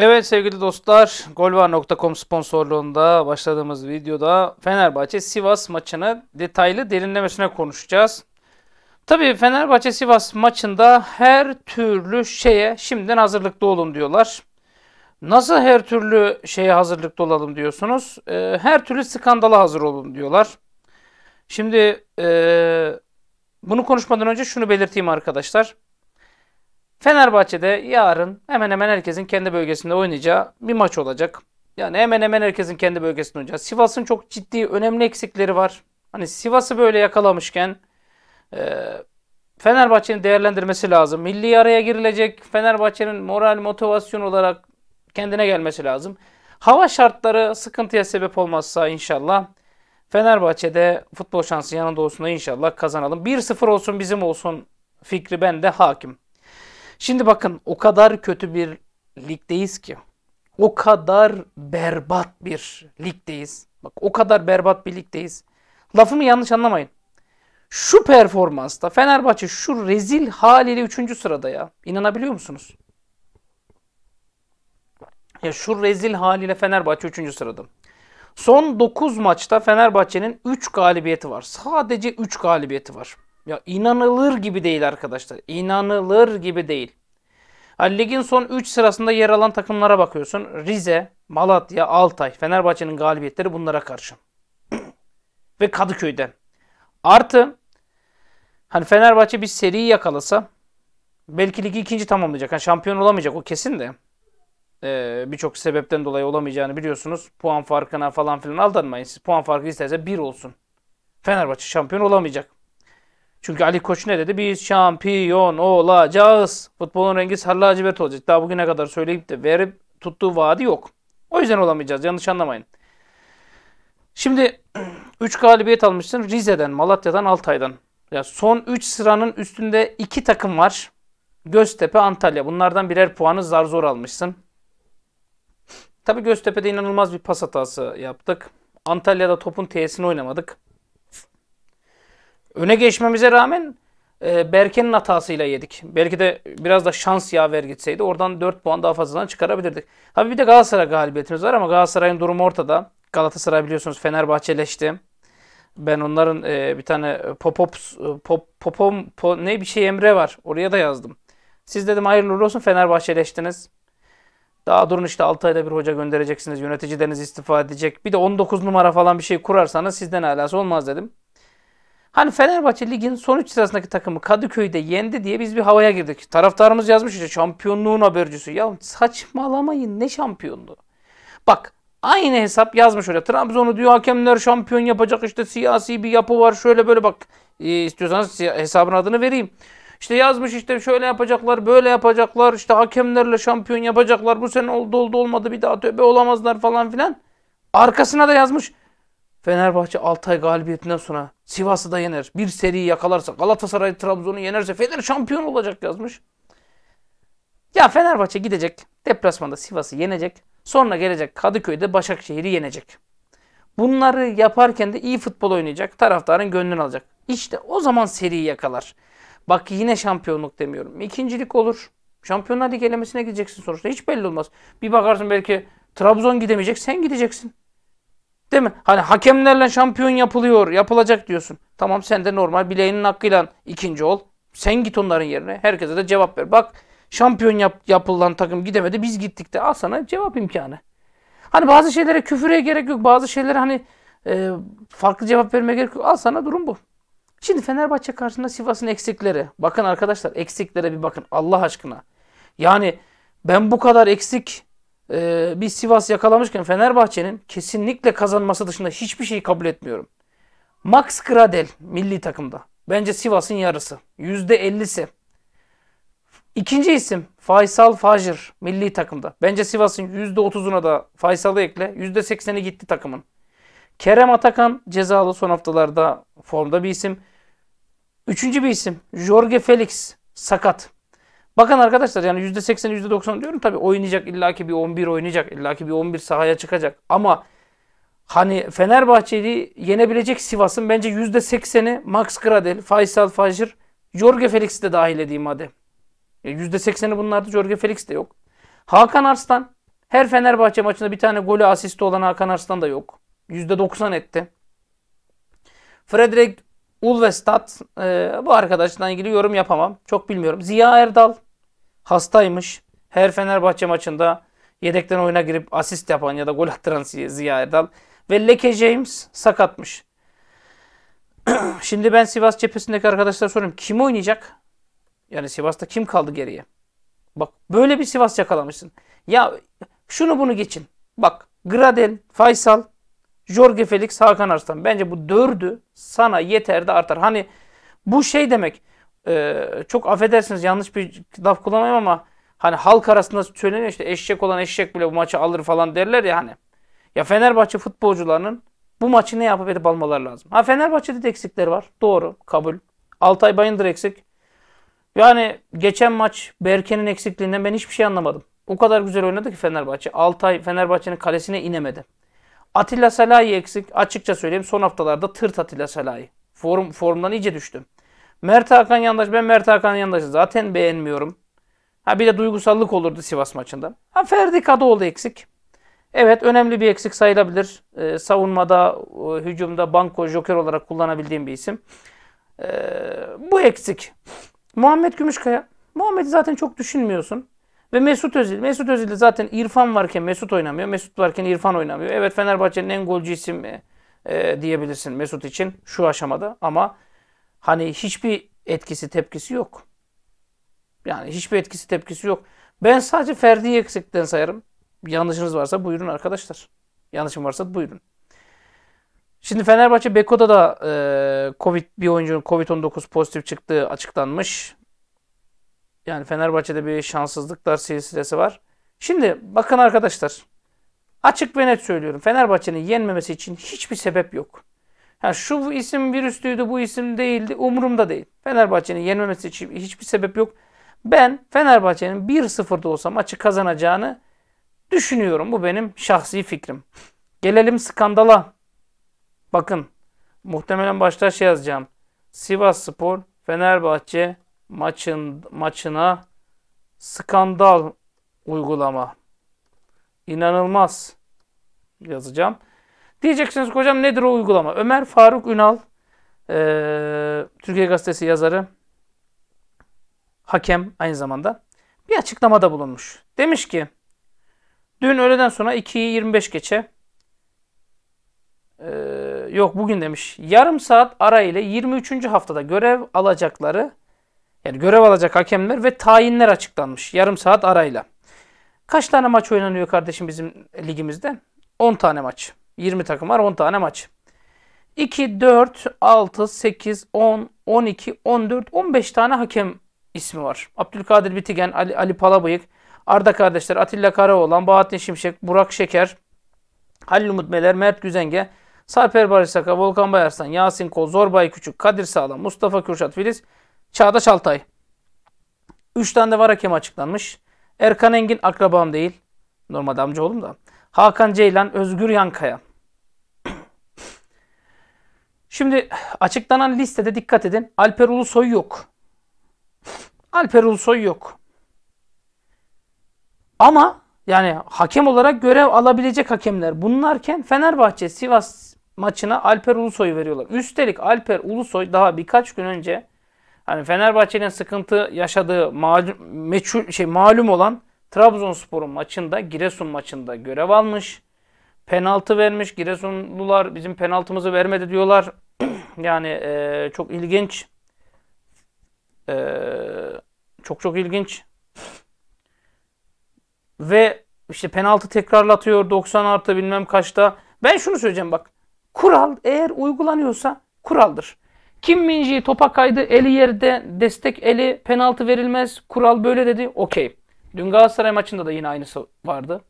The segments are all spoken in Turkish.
Evet sevgili dostlar, golvar.com sponsorluğunda başladığımız videoda Fenerbahçe Sivas maçını detaylı derinlemesine konuşacağız. Tabii Fenerbahçe Sivas maçında her türlü şeye şimdiden hazırlıklı olun diyorlar. Nasıl her türlü şeye hazırlıklı olalım diyorsunuz? Ee, her türlü skandala hazır olun diyorlar. Şimdi e, bunu konuşmadan önce şunu belirteyim arkadaşlar. Fenerbahçe'de yarın hemen hemen herkesin kendi bölgesinde oynayacağı bir maç olacak. Yani hemen hemen herkesin kendi bölgesinde oynayacağı. Sivas'ın çok ciddi önemli eksikleri var. Hani Sivas'ı böyle yakalamışken e, Fenerbahçe'nin değerlendirmesi lazım. Milli araya girilecek. Fenerbahçe'nin moral motivasyon olarak kendine gelmesi lazım. Hava şartları sıkıntıya sebep olmazsa inşallah Fenerbahçe'de futbol şansı yanında olsun da inşallah kazanalım. 1-0 olsun bizim olsun fikri bende hakim. Şimdi bakın o kadar kötü bir ligdeyiz ki. O kadar berbat bir ligdeyiz. Bak o kadar berbat bir ligdeyiz. Lafımı yanlış anlamayın. Şu performansta Fenerbahçe şu rezil haliyle 3. sırada ya. İnanabiliyor musunuz? Ya şu rezil haliyle Fenerbahçe 3. sırada. Son 9 maçta Fenerbahçe'nin 3 galibiyeti var. Sadece 3 galibiyeti var. Ya inanılır gibi değil arkadaşlar. İnanılır gibi değil. Yani ligin son 3 sırasında yer alan takımlara bakıyorsun. Rize, Malatya, Altay, Fenerbahçe'nin galibiyetleri bunlara karşı. Ve Kadıköy'de. Artı hani Fenerbahçe bir seriyi yakalasa belki ligi ikinci tamamlayacak. Yani şampiyon olamayacak o kesin de. Ee, Birçok sebepten dolayı olamayacağını biliyorsunuz. Puan farkına falan filan aldanmayın. Siz puan farkı isterse bir olsun. Fenerbahçe şampiyon olamayacak. Çünkü Ali Koç ne dedi? Biz şampiyon olacağız. Futbolun rengi sarlacivert olacak. Daha bugüne kadar söyleyip de verip tuttuğu vaadi yok. O yüzden olamayacağız. Yanlış anlamayın. Şimdi 3 galibiyet almışsın Rize'den, Malatya'dan, Altay'dan. Yani son 3 sıranın üstünde 2 takım var. Göztepe, Antalya. Bunlardan birer puanı zar zor almışsın. Tabii Göztepe'de inanılmaz bir pas hatası yaptık. Antalya'da topun T'sini oynamadık öne geçmemize rağmen e, Berke'nin hatasıyla yedik. Belki de biraz da şans yaver gitseydi oradan 4 puan daha fazladan çıkarabilirdik. Tabii bir de Galatasaray galibiyetimiz var ama Galatasaray'ın durumu ortada. Galatasaray biliyorsunuz Fenerbahçeleşti. Ben onların e, bir tane popop e, pop, popom po, ne bir şey Emre var. Oraya da yazdım. Siz dedim hayırlı olsun Fenerbahçeleştiniz. Daha durun işte 6 ayda bir hoca göndereceksiniz. Yöneticileriniz istifa edecek. Bir de 19 numara falan bir şey kurarsanız sizden alası olmaz dedim. Hani Fenerbahçe ligin son 3 sırasındaki takımı Kadıköy'de yendi diye biz bir havaya girdik. Taraftarımız yazmış işte şampiyonluğun habercisi. Ya saçmalamayın ne şampiyonluğu. Bak aynı hesap yazmış öyle. Trabzon'u diyor hakemler şampiyon yapacak işte siyasi bir yapı var şöyle böyle bak. E, istiyorsanız hesabın adını vereyim. İşte yazmış işte şöyle yapacaklar, böyle yapacaklar, işte hakemlerle şampiyon yapacaklar. Bu sene oldu oldu olmadı bir daha tövbe olamazlar falan filan. Arkasına da yazmış. Fenerbahçe ay galibiyetinden sonra Sivas'ı da yener. Bir seriyi yakalarsa Galatasaray Trabzon'u yenerse Fener şampiyon olacak yazmış. Ya Fenerbahçe gidecek. Deplasmanda Sivas'ı yenecek. Sonra gelecek Kadıköy'de Başakşehir'i yenecek. Bunları yaparken de iyi futbol oynayacak. Taraftarın gönlünü alacak. İşte o zaman seriyi yakalar. Bak yine şampiyonluk demiyorum. İkincilik olur. Şampiyonlar Ligi elemesine gideceksin sonuçta. Hiç belli olmaz. Bir bakarsın belki Trabzon gidemeyecek. Sen gideceksin. Değil mi? Hani hakemlerle şampiyon yapılıyor, yapılacak diyorsun. Tamam sen de normal bileğinin hakkıyla ikinci ol. Sen git onların yerine. Herkese de cevap ver. Bak şampiyon yap, yapılan takım gidemedi biz gittik de. Al sana cevap imkanı. Hani bazı şeylere küfüre gerek yok. Bazı şeylere hani e, farklı cevap vermeye gerek yok. Al sana durum bu. Şimdi Fenerbahçe karşısında Sivas'ın eksikleri. Bakın arkadaşlar eksiklere bir bakın Allah aşkına. Yani ben bu kadar eksik e, ee, bir Sivas yakalamışken Fenerbahçe'nin kesinlikle kazanması dışında hiçbir şeyi kabul etmiyorum. Max Gradel milli takımda. Bence Sivas'ın yarısı. %50'si. İkinci isim Faysal Fajr milli takımda. Bence Sivas'ın %30'una da Faysal'ı ekle. %80'i gitti takımın. Kerem Atakan cezalı son haftalarda formda bir isim. Üçüncü bir isim Jorge Felix sakat. Bakın arkadaşlar yani %80 %90 diyorum tabii oynayacak illaki bir 11 oynayacak illaki bir 11 sahaya çıkacak ama hani Fenerbahçe'yi yenebilecek Sivas'ın bence %80'i Max Gradel, Faysal Fajr, Jorge Felix de dahil edeyim hadi. %80'i bunlarda Jorge Felix de yok. Hakan Arslan her Fenerbahçe maçında bir tane golü asisti olan Hakan Arslan da yok. %90 etti. Frederick Ulvestad e, bu arkadaşla ilgili yorum yapamam. Çok bilmiyorum. Ziya Erdal hastaymış. Her Fenerbahçe maçında yedekten oyuna girip asist yapan ya da gol attıran Ziya Erdal. Ve Leke James sakatmış. Şimdi ben Sivas cephesindeki arkadaşlara sorayım. Kim oynayacak? Yani Sivas'ta kim kaldı geriye? Bak böyle bir Sivas yakalamışsın. Ya şunu bunu geçin. Bak Gradel, Faysal, Jorge Felix, Hakan Arslan. Bence bu dördü sana yeter de artar. Hani bu şey demek e, çok affedersiniz yanlış bir laf kullanmayayım ama hani halk arasında söyleniyor işte eşek olan eşek bile bu maçı alır falan derler ya hani. Ya Fenerbahçe futbolcularının bu maçı ne yapıp edip almaları lazım. Ha Fenerbahçe'de de eksikler var. Doğru. Kabul. Altay Bayındır eksik. Yani geçen maç Berke'nin eksikliğinden ben hiçbir şey anlamadım. O kadar güzel oynadı ki Fenerbahçe. Altay Fenerbahçe'nin kalesine inemedi. Atilla Salahi eksik. Açıkça söyleyeyim son haftalarda tırt Atilla Salahi. Form, formdan iyice düştüm. Mert Hakan Yandaş. Ben Mert Hakan Yandaş'ı zaten beğenmiyorum. Ha bir de duygusallık olurdu Sivas maçında. Ha Ferdi Kadıoğlu eksik. Evet önemli bir eksik sayılabilir. Ee, savunmada, hücumda banko joker olarak kullanabildiğim bir isim. Ee, bu eksik. Muhammed Gümüşkaya. Muhammed'i zaten çok düşünmüyorsun. Ve Mesut Özil. Mesut Özil'de zaten İrfan varken Mesut oynamıyor. Mesut varken İrfan oynamıyor. Evet Fenerbahçe'nin en golcü isim e, diyebilirsin Mesut için şu aşamada. Ama hani hiçbir etkisi tepkisi yok. Yani hiçbir etkisi tepkisi yok. Ben sadece ferdi eksikten sayarım. Yanlışınız varsa buyurun arkadaşlar. Yanlışım varsa buyurun. Şimdi Fenerbahçe Beko'da da e, Covid bir oyuncunun Covid-19 pozitif çıktığı açıklanmış. Yani Fenerbahçe'de bir şanssızlıklar silsilesi var. Şimdi bakın arkadaşlar. Açık ve net söylüyorum. Fenerbahçe'nin yenmemesi için hiçbir sebep yok. Ha, şu isim bir bu isim değildi umurumda değil. Fenerbahçe'nin yenmemesi için hiçbir sebep yok. Ben Fenerbahçe'nin 1-0'da olsa maçı kazanacağını düşünüyorum. Bu benim şahsi fikrim. Gelelim skandala. Bakın muhtemelen başta şey yazacağım. Sivas Spor Fenerbahçe maçın, maçına skandal uygulama. İnanılmaz yazacağım. Diyeceksiniz hocam nedir o uygulama? Ömer Faruk Ünal, e, Türkiye Gazetesi yazarı, hakem aynı zamanda bir açıklamada bulunmuş. Demiş ki, dün öğleden sonra 2'yi 25 geçe, e, yok bugün demiş, yarım saat ara ile 23. haftada görev alacakları, yani görev alacak hakemler ve tayinler açıklanmış yarım saat arayla. Kaç tane maç oynanıyor kardeşim bizim ligimizde? 10 tane maç. 20 takım var 10 tane maç. 2, 4, 6, 8, 10, 12, 14, 15 tane hakem ismi var. Abdülkadir Bitigen, Ali, Ali Palabıyık, Arda kardeşler, Atilla Karaoğlan, Bahattin Şimşek, Burak Şeker, Halil Umut Meler, Mert Güzenge, Sarper Barışsaka, Volkan Bayarsan, Yasin Kol, Zorbay Küçük, Kadir Sağlam, Mustafa Kürşat Filiz, Çağdaş Altay. 3 tane de var hakem açıklanmış. Erkan Engin akrabam değil. Normalde amca oğlum da. Hakan Ceylan, Özgür Yankaya. Şimdi açıklanan listede dikkat edin. Alper Ulusoy yok. Alper Ulusoy yok. Ama yani hakem olarak görev alabilecek hakemler bunlarken Fenerbahçe Sivas maçına Alper Ulusoy veriyorlar. Üstelik Alper Ulusoy daha birkaç gün önce hani Fenerbahçe'nin sıkıntı yaşadığı malum, meçhul, şey, malum olan Trabzonspor'un maçında Giresun maçında görev almış penaltı vermiş. Giresunlular bizim penaltımızı vermedi diyorlar. yani e, çok ilginç. E, çok çok ilginç. Ve işte penaltı tekrarlatıyor 90 artı bilmem kaçta. Ben şunu söyleyeceğim bak. Kural eğer uygulanıyorsa kuraldır. Kim Minji topa kaydı, eli yerde, destek eli, penaltı verilmez. Kural böyle dedi. Okey. Dün Galatasaray maçında da yine aynısı vardı.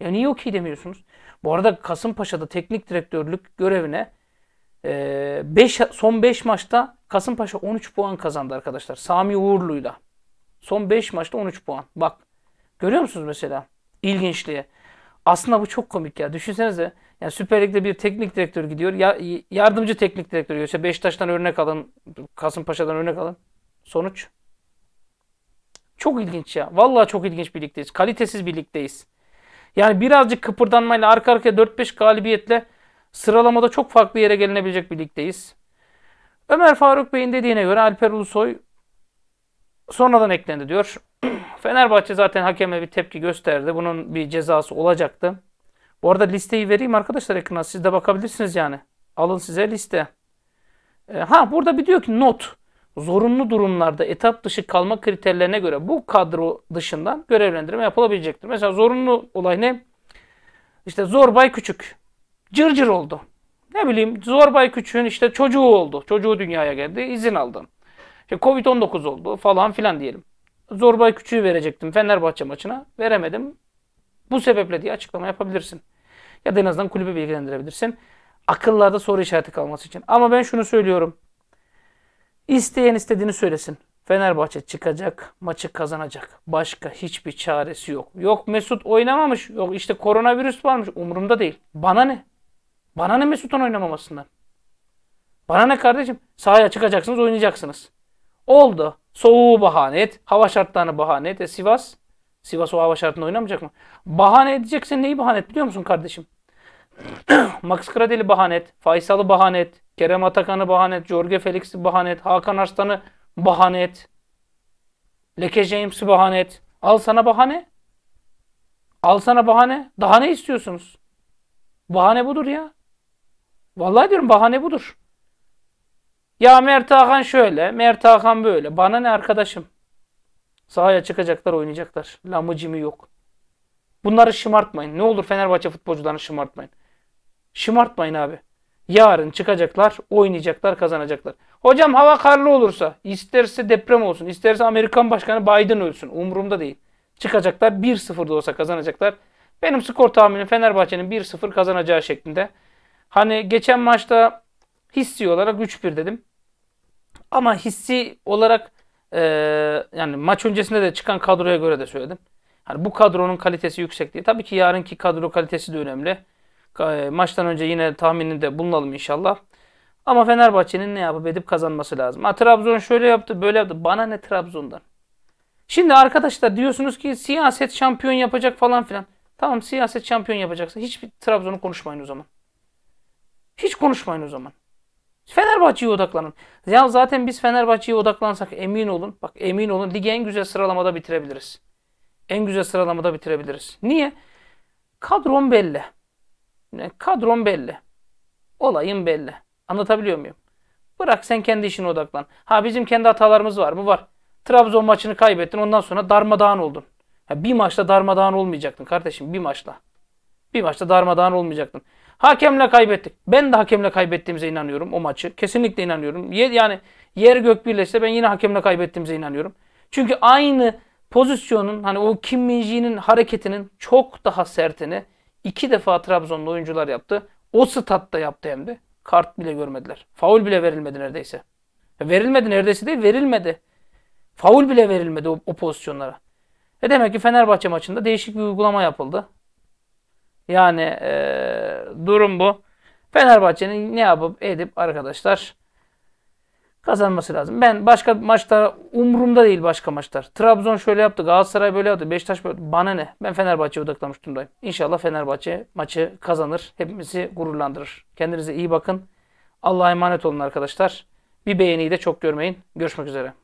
Ya niye okey demiyorsunuz? Bu arada Kasımpaşa'da teknik direktörlük görevine e, beş, son 5 maçta Kasımpaşa 13 puan kazandı arkadaşlar. Sami Uğurlu'yla. Son 5 maçta 13 puan. Bak görüyor musunuz mesela ilginçliği? Aslında bu çok komik ya. Düşünsenize yani Süper Lig'de bir teknik direktör gidiyor. Ya, yardımcı teknik direktör gidiyor. İşte Beşiktaş'tan örnek alın. Kasımpaşa'dan örnek alın. Sonuç. Çok ilginç ya. Vallahi çok ilginç birlikteyiz. Kalitesiz birlikteyiz. Yani birazcık kıpırdanmayla arka arkaya 4-5 galibiyetle sıralamada çok farklı yere gelinebilecek bir ligdeyiz. Ömer Faruk Bey'in dediğine göre Alper Ulusoy sonradan eklendi diyor. Fenerbahçe zaten hakeme bir tepki gösterdi. Bunun bir cezası olacaktı. Bu arada listeyi vereyim arkadaşlar ekrana. Siz de bakabilirsiniz yani. Alın size liste. E, ha burada bir diyor ki not zorunlu durumlarda etap dışı kalma kriterlerine göre bu kadro dışından görevlendirme yapılabilecektir. Mesela zorunlu olay ne? İşte zorbay küçük. Cırcır cır oldu. Ne bileyim zorbay küçüğün işte çocuğu oldu. Çocuğu dünyaya geldi. izin aldı. İşte Covid-19 oldu falan filan diyelim. Zorbay küçüğü verecektim Fenerbahçe maçına. Veremedim. Bu sebeple diye açıklama yapabilirsin. Ya da en azından kulübe bilgilendirebilirsin. Akıllarda soru işareti kalması için. Ama ben şunu söylüyorum. İsteyen istediğini söylesin. Fenerbahçe çıkacak, maçı kazanacak. Başka hiçbir çaresi yok. Yok Mesut oynamamış, yok işte koronavirüs varmış. Umurumda değil. Bana ne? Bana ne Mesut'un oynamamasından? Bana ne kardeşim? Sahaya çıkacaksınız, oynayacaksınız. Oldu. Soğuğu bahane et, hava şartlarını bahane et. E Sivas? Sivas o hava şartında oynamayacak mı? Bahane edeceksin neyi bahane et biliyor musun kardeşim? Max Kradel'i bahane et, Faysal'ı bahane et, Kerem Atakan'ı bahanet, Jorge Felix'i bahanet, Hakan Arslan'ı bahanet, et. Leke James'i bahane Al sana bahane. Al sana bahane. Daha ne istiyorsunuz? Bahane budur ya. Vallahi diyorum bahane budur. Ya Mert Hakan şöyle, Mert Hakan böyle. Bana ne arkadaşım? Sahaya çıkacaklar, oynayacaklar. Lamıcımı yok. Bunları şımartmayın. Ne olur Fenerbahçe futbolcularını şımartmayın. Şımartmayın abi. Yarın çıkacaklar, oynayacaklar, kazanacaklar. Hocam hava karlı olursa, isterse deprem olsun, isterse Amerikan Başkanı Biden ölsün. Umurumda değil. Çıkacaklar 1-0'da olsa kazanacaklar. Benim skor tahminim Fenerbahçe'nin 1-0 kazanacağı şeklinde. Hani geçen maçta hissi olarak 3-1 dedim. Ama hissi olarak e, yani maç öncesinde de çıkan kadroya göre de söyledim. Hani bu kadronun kalitesi yüksek diye. Tabii ki yarınki kadro kalitesi de önemli. E, maçtan önce yine tahminini de bulunalım inşallah. Ama Fenerbahçe'nin ne yapıp edip kazanması lazım. Ha, Trabzon şöyle yaptı böyle yaptı. Bana ne Trabzon'dan? Şimdi arkadaşlar diyorsunuz ki siyaset şampiyon yapacak falan filan. Tamam siyaset şampiyon yapacaksa hiç Trabzon'u konuşmayın o zaman. Hiç konuşmayın o zaman. Fenerbahçe'ye odaklanın. Ya zaten biz Fenerbahçe'ye odaklansak emin olun. Bak emin olun ligi en güzel sıralamada bitirebiliriz. En güzel sıralamada bitirebiliriz. Niye? Kadron belli. Kadron belli. Olayın belli. Anlatabiliyor muyum? Bırak sen kendi işine odaklan. Ha bizim kendi hatalarımız var mı? Var. Trabzon maçını kaybettin ondan sonra darmadağın oldun. Ha, bir maçta darmadağın olmayacaktın kardeşim bir maçta, Bir maçta darmadağın olmayacaktın. Hakemle kaybettik. Ben de hakemle kaybettiğimize inanıyorum o maçı. Kesinlikle inanıyorum. Yani yer gök birleşse ben yine hakemle kaybettiğimize inanıyorum. Çünkü aynı pozisyonun hani o Kim Minji'nin hareketinin çok daha sertini İki defa Trabzonlu oyuncular yaptı. O statta yaptı hem de. Kart bile görmediler. Faul bile verilmedi neredeyse. Verilmedi neredeyse değil verilmedi. Faul bile verilmedi o, o pozisyonlara. E demek ki Fenerbahçe maçında değişik bir uygulama yapıldı. Yani e, durum bu. Fenerbahçe'nin ne yapıp edip arkadaşlar Kazanması lazım. Ben başka maçlara umurumda değil başka maçlar. Trabzon şöyle yaptı, Galatasaray böyle yaptı, Beşiktaş böyle Bana ne? Ben Fenerbahçe'ye odaklanmış durumdayım. İnşallah Fenerbahçe maçı kazanır. Hepimizi gururlandırır. Kendinize iyi bakın. Allah'a emanet olun arkadaşlar. Bir beğeniyi de çok görmeyin. Görüşmek üzere.